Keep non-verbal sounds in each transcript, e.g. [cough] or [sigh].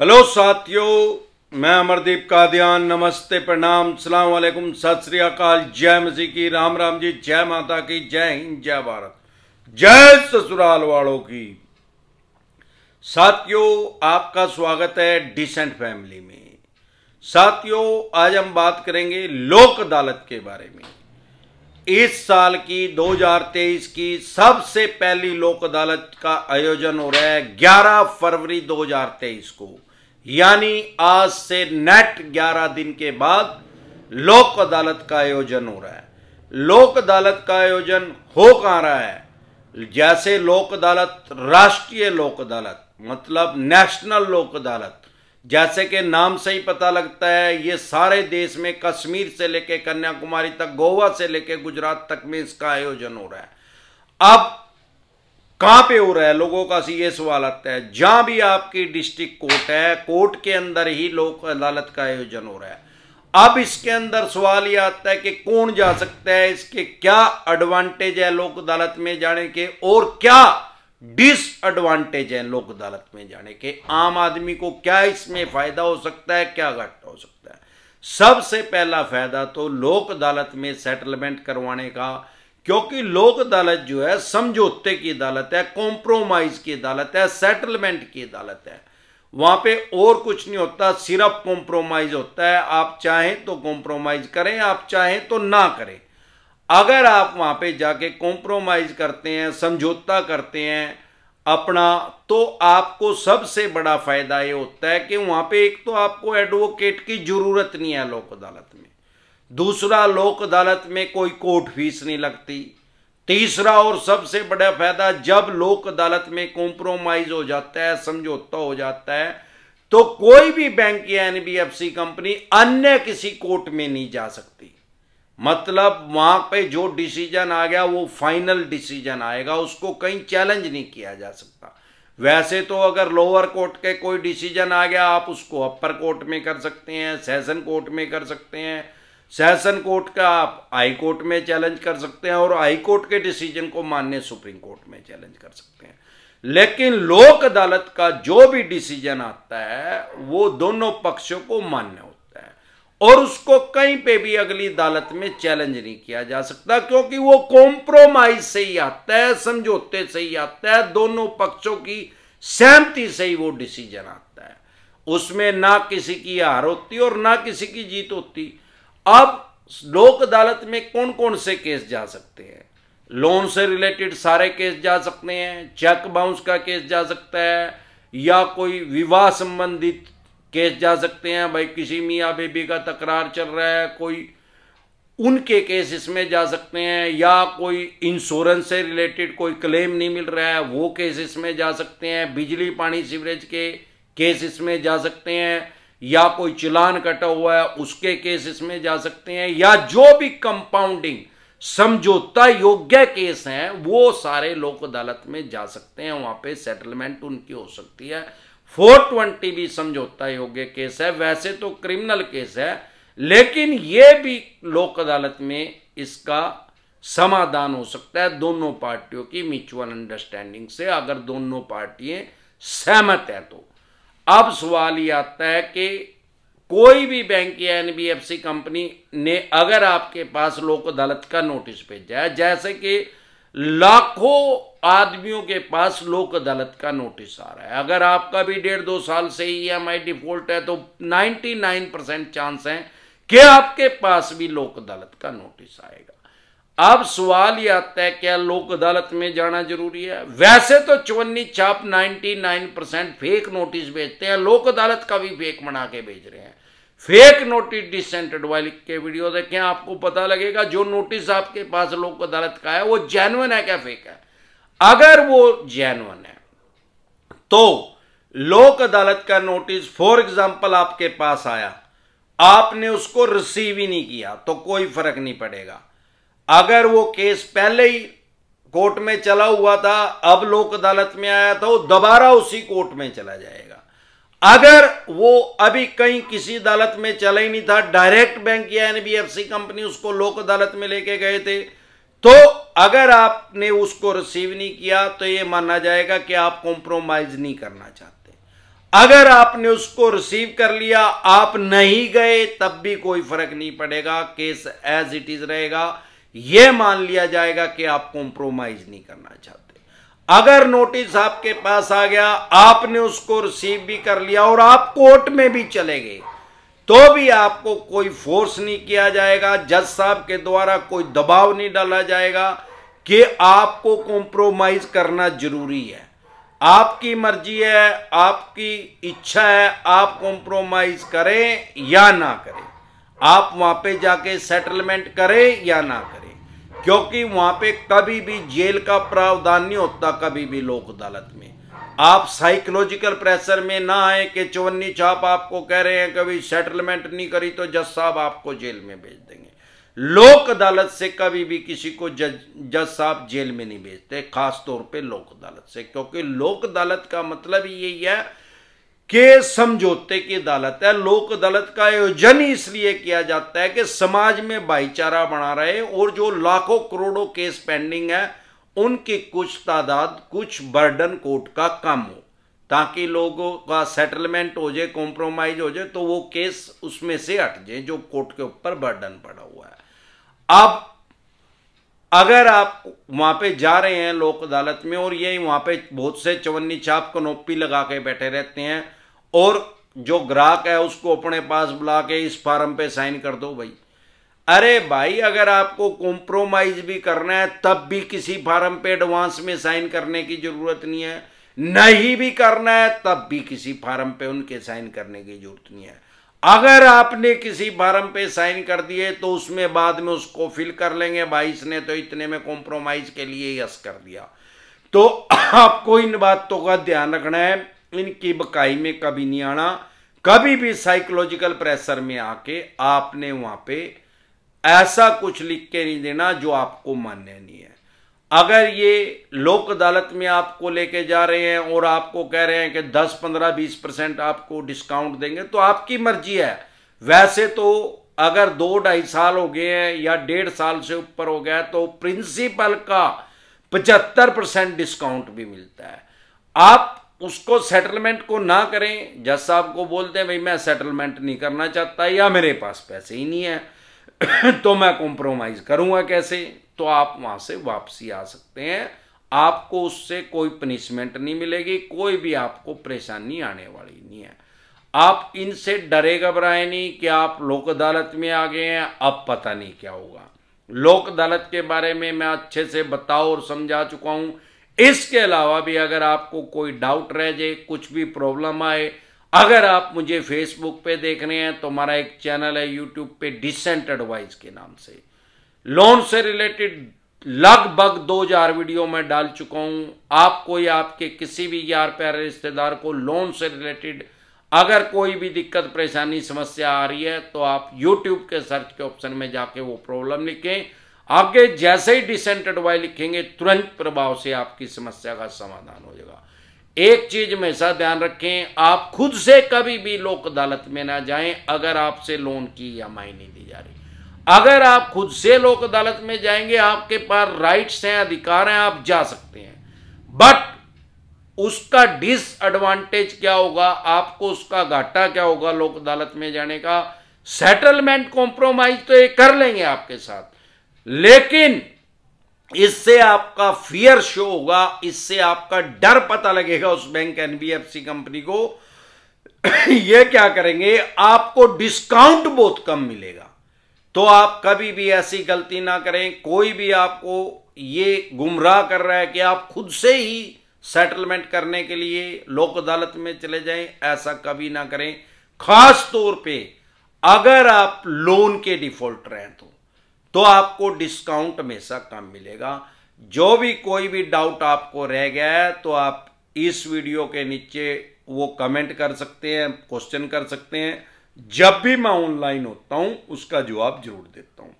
hello साथियों मैं अमरदीप कादियान नमस्ते प्रणाम सलाम वालेकुम सत श्री अकाल जय मसीह की राम राम जी जय माता की जय हिंद जय भारत जय ससुराल वालों की साथियों आपका स्वागत है डिसेंट फैमिली में साथियों आज हम बात करेंगे लोक अदालत के बारे में इस साल की 2023 की सबसे पहली लोक अदालत का आयोजन हो रहा है 11 फरवरी 2023 को यानी आज से नेट 11 दिन के बाद लोक अदालत का आयोजन हो रहा है लोक अदालत का आयोजन हो कहा रहा है जैसे लोक अदालत राष्ट्रीय लोक अदालत मतलब नेशनल लोक अदालत जैसे कि नाम से ही पता लगता है ये सारे देश में कश्मीर से लेके कन्याकुमारी तक गोवा से लेके गुजरात तक में इसका आयोजन हो रहा है अब कहां पे हो रहा है लोगों का ये सवाल आता है जहां भी आपकी डिस्ट्रिक्ट कोर्ट है कोर्ट के अंदर ही लोक अदालत का आयोजन हो रहा है अब इसके अंदर सवाल यह आता है कि कौन जा सकता है इसके क्या एडवांटेज है लोक अदालत में जाने के और क्या डिसएडवांटेज है लोक अदालत में जाने के आम आदमी को क्या इसमें फायदा हो सकता है क्या घाटा हो सकता है सबसे पहला फायदा तो लोक अदालत में सेटलमेंट करवाने का क्योंकि लोक अदालत जो है समझौते की अदालत है कॉम्प्रोमाइज की अदालत है सेटलमेंट की अदालत है वहां पे और कुछ नहीं होता सिर्फ कॉम्प्रोमाइज होता है आप चाहें तो कॉम्प्रोमाइज करें आप चाहें तो ना करें अगर आप वहां पे जाके कॉम्प्रोमाइज करते हैं समझौता करते हैं अपना तो आपको सबसे बड़ा फायदा ये होता है कि वहां पे एक तो आपको एडवोकेट की जरूरत नहीं है लोक अदालत में दूसरा लोक अदालत में कोई कोर्ट फीस नहीं लगती तीसरा और सबसे बड़ा फायदा जब लोक अदालत में कॉम्प्रोमाइज हो जाता है समझौता हो जाता है तो कोई भी बैंक या एनबीएफसी कंपनी अन्य किसी कोर्ट में नहीं जा सकती मतलब वहां पे जो डिसीजन आ गया वो फाइनल डिसीजन आएगा उसको कहीं चैलेंज नहीं किया जा सकता वैसे तो अगर लोअर कोर्ट के कोई डिसीजन आ गया आप उसको अपर कोर्ट में कर सकते हैं सेशन कोर्ट में कर सकते हैं सेशन कोर्ट का आप हाई कोर्ट में चैलेंज कर सकते हैं और हाई कोर्ट के डिसीजन को मान्य सुप्रीम कोर्ट में चैलेंज कर सकते हैं लेकिन लोक अदालत का जो भी डिसीजन आता है वो दोनों पक्षों को मान्य होता है और उसको कहीं पे भी अगली अदालत में चैलेंज नहीं किया जा सकता क्योंकि वो कॉम्प्रोमाइज से ही आता है समझौते से ही आता है दोनों पक्षों की सहमति से ही वो डिसीजन आता है उसमें ना किसी की हार होती और ना किसी की जीत होती अब लोक अदालत में कौन कौन से केस जा सकते हैं लोन से रिलेटेड सारे केस जा सकते हैं चेक बाउंस का केस जा सकता है या कोई विवाह संबंधित केस जा सकते हैं भाई किसी मियाँ बेबी का तकरार चल रहा है कोई उनके केस इसमें जा सकते हैं या कोई इंश्योरेंस से रिलेटेड कोई क्लेम नहीं मिल रहा है वो केस इसमें जा सकते हैं बिजली पानी सीवरेज के केस इसमें जा सकते हैं या कोई चिलान कटा हुआ है उसके केस इसमें जा सकते हैं या जो भी कंपाउंडिंग समझौता योग्य केस हैं वो सारे लोक अदालत में जा सकते हैं वहां पे सेटलमेंट उनकी हो सकती है 420 भी समझौता योग्य केस है वैसे तो क्रिमिनल केस है लेकिन ये भी लोक अदालत में इसका समाधान हो सकता है दोनों पार्टियों की म्यूचुअल अंडरस्टैंडिंग से अगर दोनों पार्टियां सहमत है तो अब सवाल यह आता है कि कोई भी बैंक या एनबीएफसी कंपनी ने अगर आपके पास लोक अदालत का नोटिस भेजा है जैसे कि लाखों आदमियों के पास लोक अदालत का नोटिस आ रहा है अगर आपका भी डेढ़ दो साल से ई एम आई डिफॉल्ट है तो 99 परसेंट चांस है कि आपके पास भी लोक अदालत का नोटिस आएगा अब सवाल यह आता है क्या लोक अदालत में जाना जरूरी है वैसे तो चवन्नी छाप 99 परसेंट फेक नोटिस भेजते हैं लोक अदालत का भी फेक बना के भेज रहे हैं फेक नोटिस डिसेंटेड वाली के वीडियो देखें आपको पता लगेगा जो नोटिस आपके पास लोक अदालत का है वो जैनवन है क्या फेक है अगर वो जैनवन है तो लोक अदालत का नोटिस फॉर एग्जाम्पल आपके पास आया आपने उसको रिसीव ही नहीं किया तो कोई फर्क नहीं पड़ेगा अगर वो केस पहले ही कोर्ट में चला हुआ था अब लोक अदालत में आया था वो दोबारा उसी कोर्ट में चला जाएगा अगर वो अभी कहीं किसी अदालत में चला ही नहीं था डायरेक्ट बैंक या एनबीएफसी कंपनी उसको लोक अदालत में लेके गए थे तो अगर आपने उसको रिसीव नहीं किया तो ये माना जाएगा कि आप कॉम्प्रोमाइज नहीं करना चाहते अगर आपने उसको रिसीव कर लिया आप नहीं गए तब भी कोई फर्क नहीं पड़ेगा केस एज इट इज रहेगा यह मान लिया जाएगा कि आप कॉम्प्रोमाइज नहीं करना चाहते अगर नोटिस आपके पास आ गया आपने उसको रिसीव भी कर लिया और आप कोर्ट में भी चले गए तो भी आपको कोई फोर्स नहीं किया जाएगा जज साहब के द्वारा कोई दबाव नहीं डाला जाएगा कि आपको कॉम्प्रोमाइज करना जरूरी है आपकी मर्जी है आपकी इच्छा है आप कॉम्प्रोमाइज करें या ना करें आप वहां पे जाके सेटलमेंट करें या ना करें क्योंकि वहां पे कभी भी जेल का प्रावधान नहीं होता कभी भी लोक अदालत में आप साइकोलॉजिकल प्रेशर में ना आए कि चवन्नी छाप आपको कह रहे हैं कभी सेटलमेंट नहीं करी तो जज साहब आपको जेल में भेज देंगे लोक अदालत से कभी भी किसी को जज जज साहब जेल में नहीं भेजते खासतौर पर लोक अदालत से क्योंकि लोक अदालत का मतलब यही है के समझौते की अदालत है लोक अदालत का आयोजन इसलिए किया जाता है कि समाज में भाईचारा बना रहे और जो लाखों करोड़ों केस पेंडिंग है उनकी कुछ तादाद कुछ बर्डन कोर्ट का कम हो ताकि लोगों का सेटलमेंट हो जाए कॉम्प्रोमाइज हो जाए तो वो केस उसमें से हट जाए जो कोर्ट के ऊपर बर्डन पड़ा हुआ है अब अगर आप वहां पे जा रहे हैं लोक अदालत में और ये वहां पे बहुत से चवन्नी छाप कनोपी लगा के बैठे रहते हैं और जो ग्राहक है उसको अपने पास बुला के इस फार्म पे साइन कर दो भाई अरे भाई अगर आपको कॉम्प्रोमाइज भी करना है तब भी किसी फार्म पे एडवांस में साइन करने की जरूरत नहीं है नहीं भी करना है तब भी किसी फार्म पे उनके साइन करने की जरूरत नहीं है अगर आपने किसी फार्म पे साइन कर दिए तो उसमें बाद में उसको फिल कर लेंगे भाई इसने तो इतने में कॉम्प्रोमाइज के लिए यस कर दिया तो आपको इन बातों का ध्यान रखना है इनकी बकाई में कभी नहीं आना कभी भी साइकोलॉजिकल प्रेशर में आके आपने वहां पे ऐसा कुछ लिख के नहीं देना जो आपको मान्य नहीं है अगर ये लोक अदालत में आपको लेके जा रहे हैं और आपको कह रहे हैं कि 10, 15, 20 परसेंट आपको डिस्काउंट देंगे तो आपकी मर्जी है वैसे तो अगर दो ढाई साल हो गए हैं या डेढ़ साल से ऊपर हो गया तो प्रिंसिपल का पचहत्तर परसेंट डिस्काउंट भी मिलता है आप उसको सेटलमेंट को ना करें जज साहब को बोलते हैं भाई मैं सेटलमेंट नहीं करना चाहता या मेरे पास पैसे ही नहीं है [clears throat] तो मैं कॉम्प्रोमाइज़ करूंगा कैसे तो आप वहां से वापसी आ सकते हैं आपको उससे कोई पनिशमेंट नहीं मिलेगी कोई भी आपको परेशानी आने वाली नहीं है आप इनसे डरे घबराए नहीं कि आप लोक अदालत में आ गए हैं अब पता नहीं क्या होगा लोक अदालत के बारे में मैं अच्छे से बताओ और समझा चुका हूं इसके अलावा भी अगर आपको कोई डाउट रह जाए कुछ भी प्रॉब्लम आए अगर आप मुझे फेसबुक पे देख रहे हैं तो हमारा एक चैनल है यूट्यूब पे डिसेंट एडवाइस के नाम से लोन से रिलेटेड लगभग 2000 वीडियो मैं डाल चुका हूं आपको या आपके किसी भी यार प्यारे रिश्तेदार को लोन से रिलेटेड अगर कोई भी दिक्कत परेशानी समस्या आ रही है तो आप यूट्यूब के सर्च के ऑप्शन में जाके वो प्रॉब्लम लिखें आगे जैसे ही डिसेंटेड वाई लिखेंगे तुरंत प्रभाव से आपकी समस्या का समाधान हो जाएगा एक चीज हमेशा ध्यान रखें आप खुद से कभी भी लोक अदालत में ना जाएं अगर आपसे लोन की या नहीं दी जा रही अगर आप खुद से लोक अदालत में जाएंगे आपके पास राइट्स हैं अधिकार हैं आप जा सकते हैं बट उसका डिसएडवांटेज क्या होगा आपको उसका घाटा क्या होगा लोक अदालत में जाने का सेटलमेंट कॉम्प्रोमाइज तो ये कर लेंगे आपके साथ लेकिन इससे आपका फियर शो होगा इससे आपका डर पता लगेगा उस बैंक एनबीएफसी कंपनी को [coughs] ये क्या करेंगे आपको डिस्काउंट बहुत कम मिलेगा तो आप कभी भी ऐसी गलती ना करें कोई भी आपको ये गुमराह कर रहा है कि आप खुद से ही सेटलमेंट करने के लिए लोक अदालत में चले जाएं ऐसा कभी ना करें खास तौर पे अगर आप लोन के डिफॉल्टर हैं तो तो आपको डिस्काउंट हमेशा कम मिलेगा जो भी कोई भी डाउट आपको रह गया है तो आप इस वीडियो के नीचे वो कमेंट कर सकते हैं क्वेश्चन कर सकते हैं जब भी मैं ऑनलाइन होता हूं उसका जवाब जरूर देता हूं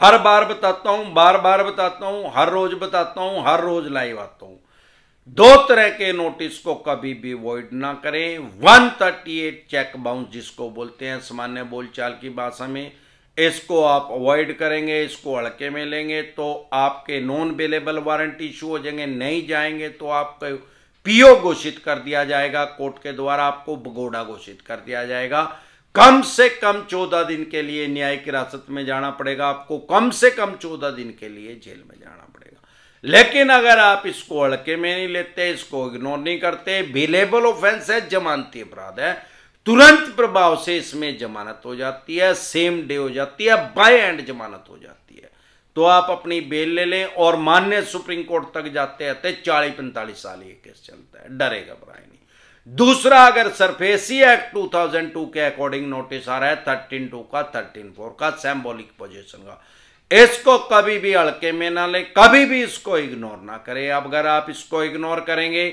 हर बार बताता हूं बार बार बताता हूं हर रोज बताता हूं हर रोज लाइव आता हूं दो तरह के नोटिस को कभी भी अवॉइड ना करें 138 चेक बाउंस जिसको बोलते हैं सामान्य बोलचाल की भाषा में इसको आप अवॉइड करेंगे इसको हड़के में लेंगे तो आपके नॉन अवेलेबल वारंट इशू हो जाएंगे नहीं जाएंगे तो आपके पीओ घोषित कर दिया जाएगा कोर्ट के द्वारा आपको भगोड़ा घोषित कर दिया जाएगा कम से कम चौदह दिन के लिए न्यायिक हिरासत में जाना पड़ेगा आपको कम से कम चौदह दिन के लिए जेल में जाना पड़ेगा लेकिन अगर आप इसको हड़के में नहीं लेते इसको इग्नोर नहीं करते बिलेबल ऑफेंस है जमानती अपराध है तुरंत प्रभाव से इसमें जमानत हो जाती है सेम डे हो जाती है बाय एंड जमानत हो जाती है तो आप अपनी बेल ले लें और मान्य सुप्रीम कोर्ट तक जाते रहते चालीस पैंतालीस साल ये केस चलता है डरेगा बराए नहीं दूसरा अगर सरफेसी एक्ट 2002 के अकॉर्डिंग नोटिस आ रहा है थर्टीन टू का थर्टीन फोर का सैम्बोलिक पोजिशन का इसको कभी भी अड़के में ना ले कभी भी इसको इग्नोर ना करें अब अगर आप इसको इग्नोर करेंगे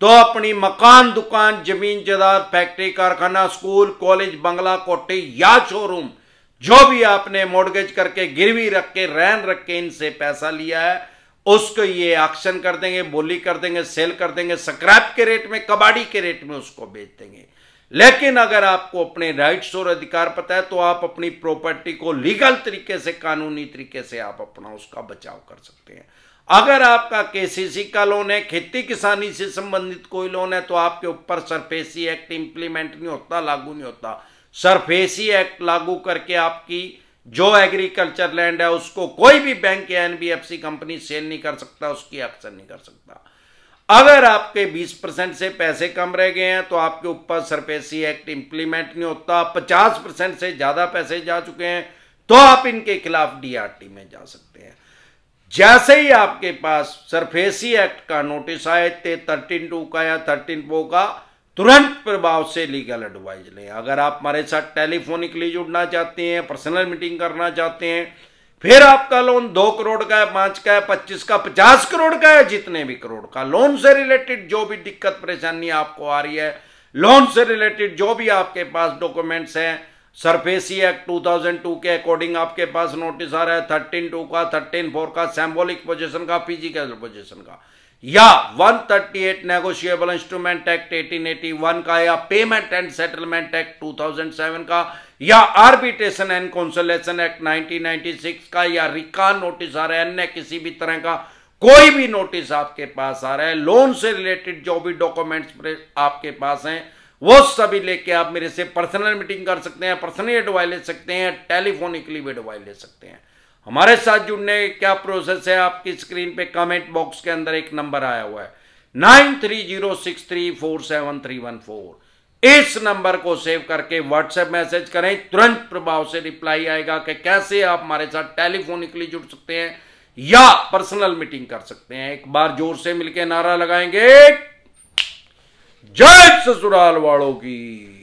तो अपनी मकान दुकान जमीन जदाद फैक्ट्री कारखाना स्कूल कॉलेज बंगला कोटी या शोरूम जो भी आपने मोडगेज करके गिरवी रख के रैन रख के इनसे पैसा लिया है उसको ये ऑक्शन कर देंगे बोली कर देंगे सेल कर देंगे स्क्रैप के रेट में कबाड़ी के रेट में उसको बेच देंगे लेकिन अगर आपको अपने राइट्स और अधिकार पता है तो आप अपनी प्रॉपर्टी को लीगल तरीके से कानूनी तरीके से आप अपना उसका बचाव कर सकते हैं अगर आपका केसीसी का लोन है खेती किसानी से संबंधित कोई लोन है तो आपके ऊपर सरफेसी एक्ट इंप्लीमेंट नहीं होता लागू नहीं होता सरफेसी एक्ट लागू करके आपकी जो एग्रीकल्चर लैंड है उसको कोई भी बैंक या एनबीएफसी कंपनी सेल नहीं कर सकता उसकी एक्शन नहीं कर सकता अगर आपके 20 परसेंट से पैसे कम रह गए हैं तो आपके ऊपर सरपेसी एक्ट इंप्लीमेंट नहीं होता 50 परसेंट से ज्यादा पैसे जा चुके हैं तो आप इनके खिलाफ डीआरटी में जा सकते हैं जैसे ही आपके पास सरफेसी एक्ट का नोटिस आए थे थर्टीन टू का या थर्टीन फोर का तुरंत प्रभाव से लीगल एडवाइज लें अगर आप हमारे साथ टेलीफोनिकली जुड़ना चाहते हैं पर्सनल मीटिंग करना चाहते हैं फिर आपका लोन दो करोड़ का है पांच का है पच्चीस का पचास करोड़ का है जितने भी करोड़ का लोन से रिलेटेड जो भी दिक्कत परेशानी आपको आ रही है लोन से रिलेटेड जो भी आपके पास डॉक्यूमेंट्स हैं सरफेसी एक्ट 2002 के अकॉर्डिंग आपके पास नोटिस आ रहा है थर्टीन टू का थर्टीन फोर का सैम्बोलिक पोजिशन का फिजिकल पोजिशन का या 138 नेगोशियबल इंस्ट्रूमेंट एक्ट एटीन का या पेमेंट एंड सेटलमेंट एक्ट 2007 का या आर्बिट्रेशन एंड कॉन्सोलेशन एक्ट 1996 का या रिका नोटिस आ रहा है अन्य किसी भी तरह का कोई भी नोटिस आपके पास आ रहा है लोन से रिलेटेड जो भी डॉक्यूमेंट्स आपके पास हैं वो सभी लेके आप मेरे से पर्सनल मीटिंग कर सकते हैं पर्सनली एडवाइस ले सकते हैं टेलीफोनिकली भी एडवाइस ले सकते हैं हमारे साथ जुड़ने क्या प्रोसेस है आपकी स्क्रीन पे कमेंट बॉक्स के अंदर एक नंबर आया हुआ है nine three zero six three four seven three one four इस नंबर को सेव करके व्हाट्सएप मैसेज करें तुरंत प्रभाव से रिप्लाई आएगा कि कैसे आप हमारे साथ टेलीफोनिकली जुड़ सकते हैं या पर्सनल मीटिंग कर सकते हैं एक बार जोर से मिलकर नारा लगाएंगे जय ससुराल वालों की